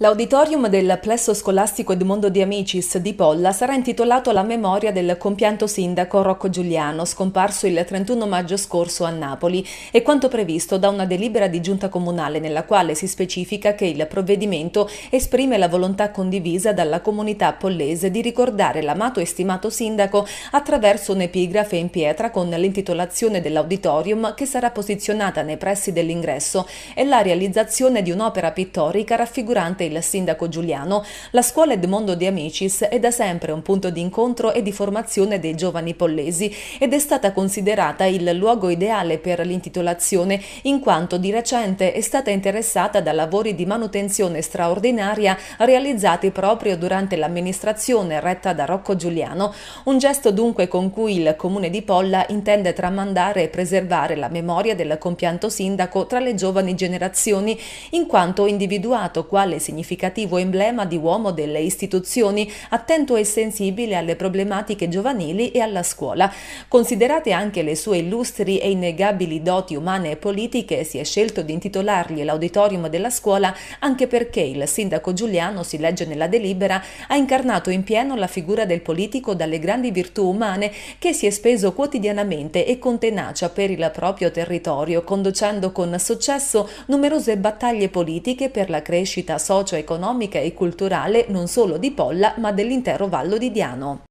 L'auditorium del Plesso Scolastico Edmondo di Amicis di Polla sarà intitolato alla memoria del compianto sindaco Rocco Giuliano, scomparso il 31 maggio scorso a Napoli, e quanto previsto da una delibera di giunta comunale nella quale si specifica che il provvedimento esprime la volontà condivisa dalla comunità pollese di ricordare l'amato e stimato sindaco attraverso un'epigrafe in pietra con l'intitolazione dell'auditorium che sarà posizionata nei pressi dell'ingresso e la realizzazione di un'opera pittorica raffigurante il sindaco Giuliano, la scuola Edmondo di Amicis è da sempre un punto di incontro e di formazione dei giovani pollesi ed è stata considerata il luogo ideale per l'intitolazione in quanto di recente è stata interessata da lavori di manutenzione straordinaria realizzati proprio durante l'amministrazione retta da Rocco Giuliano, un gesto dunque con cui il comune di Polla intende tramandare e preservare la memoria del compianto sindaco tra le giovani generazioni in quanto individuato quale significato significativo emblema di uomo delle istituzioni, attento e sensibile alle problematiche giovanili e alla scuola. Considerate anche le sue illustri e innegabili doti umane e politiche, si è scelto di intitolargli l'auditorium della scuola anche perché il sindaco Giuliano, si legge nella delibera, ha incarnato in pieno la figura del politico dalle grandi virtù umane che si è speso quotidianamente e con tenacia per il proprio territorio, conducendo con successo numerose battaglie politiche per la crescita sociale socio-economica e culturale non solo di Polla ma dell'intero Vallo di Diano.